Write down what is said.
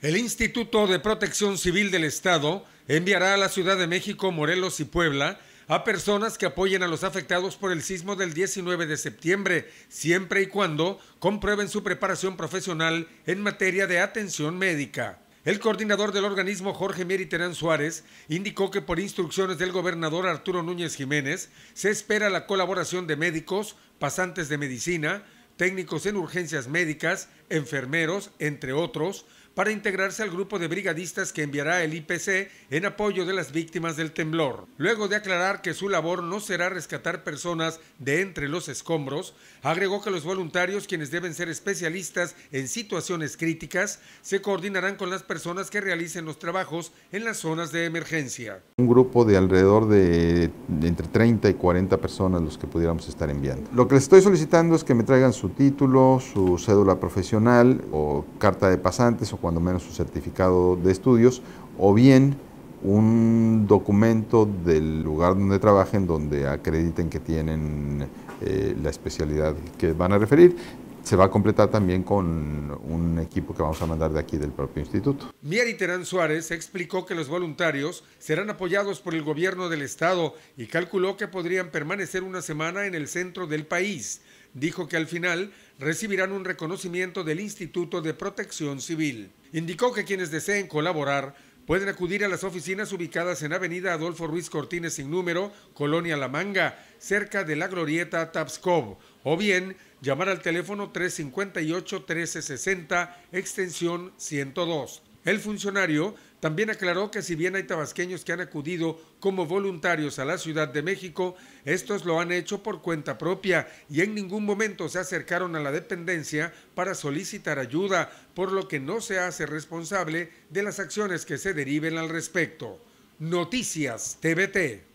El Instituto de Protección Civil del Estado enviará a la Ciudad de México, Morelos y Puebla a personas que apoyen a los afectados por el sismo del 19 de septiembre, siempre y cuando comprueben su preparación profesional en materia de atención médica. El coordinador del organismo Jorge Mieri Terán Suárez indicó que por instrucciones del gobernador Arturo Núñez Jiménez se espera la colaboración de médicos, pasantes de medicina, técnicos en urgencias médicas, enfermeros, entre otros, para integrarse al grupo de brigadistas que enviará el IPC en apoyo de las víctimas del temblor. Luego de aclarar que su labor no será rescatar personas de entre los escombros, agregó que los voluntarios, quienes deben ser especialistas en situaciones críticas, se coordinarán con las personas que realicen los trabajos en las zonas de emergencia. Un grupo de alrededor de, entre 30 y 40 personas los que pudiéramos estar enviando. Lo que les estoy solicitando es que me traigan su título, su cédula profesional o carta de pasantes o cuando menos un certificado de estudios, o bien un documento del lugar donde trabajen donde acrediten que tienen eh, la especialidad que van a referir. Se va a completar también con un equipo que vamos a mandar de aquí del propio instituto. Mieri Terán Suárez explicó que los voluntarios serán apoyados por el gobierno del estado y calculó que podrían permanecer una semana en el centro del país Dijo que al final recibirán un reconocimiento del Instituto de Protección Civil. Indicó que quienes deseen colaborar pueden acudir a las oficinas ubicadas en Avenida Adolfo Ruiz Cortines sin número, Colonia La Manga, cerca de la glorieta Tapscov, o bien llamar al teléfono 358-1360, extensión 102. El funcionario también aclaró que si bien hay tabasqueños que han acudido como voluntarios a la Ciudad de México, estos lo han hecho por cuenta propia y en ningún momento se acercaron a la dependencia para solicitar ayuda, por lo que no se hace responsable de las acciones que se deriven al respecto. Noticias TVT.